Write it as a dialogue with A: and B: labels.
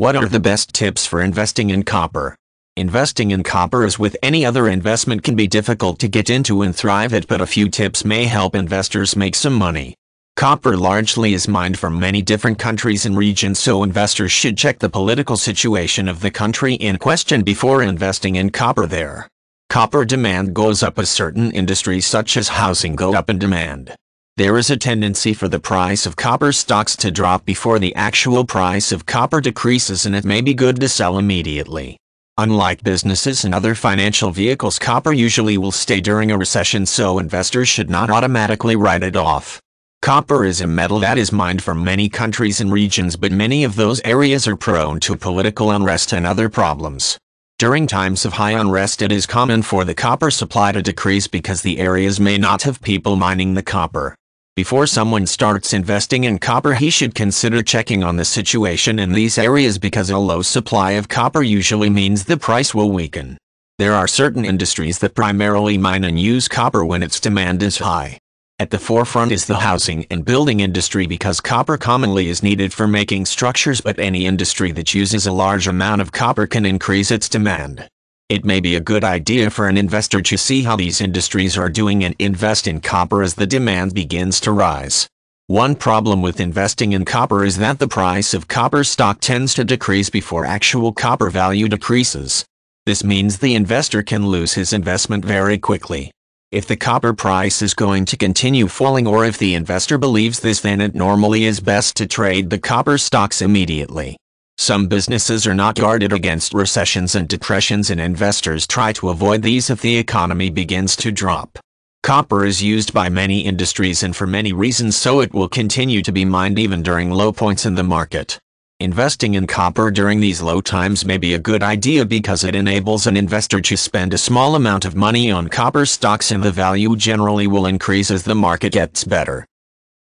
A: What are the best tips for investing in copper? Investing in copper as with any other investment can be difficult to get into and thrive at but a few tips may help investors make some money. Copper largely is mined from many different countries and regions so investors should check the political situation of the country in question before investing in copper there. Copper demand goes up as certain industries such as housing go up in demand there is a tendency for the price of copper stocks to drop before the actual price of copper decreases and it may be good to sell immediately. Unlike businesses and other financial vehicles copper usually will stay during a recession so investors should not automatically write it off. Copper is a metal that is mined from many countries and regions but many of those areas are prone to political unrest and other problems. During times of high unrest it is common for the copper supply to decrease because the areas may not have people mining the copper. Before someone starts investing in copper he should consider checking on the situation in these areas because a low supply of copper usually means the price will weaken. There are certain industries that primarily mine and use copper when its demand is high. At the forefront is the housing and building industry because copper commonly is needed for making structures but any industry that uses a large amount of copper can increase its demand. It may be a good idea for an investor to see how these industries are doing and invest in copper as the demand begins to rise. One problem with investing in copper is that the price of copper stock tends to decrease before actual copper value decreases. This means the investor can lose his investment very quickly. If the copper price is going to continue falling or if the investor believes this then it normally is best to trade the copper stocks immediately. Some businesses are not guarded against recessions and depressions and investors try to avoid these if the economy begins to drop. Copper is used by many industries and for many reasons so it will continue to be mined even during low points in the market. Investing in copper during these low times may be a good idea because it enables an investor to spend a small amount of money on copper stocks and the value generally will increase as the market gets better.